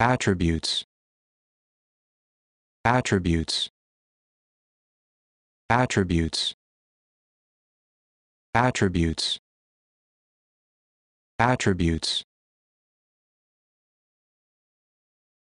attributes attributes attributes attributes attributes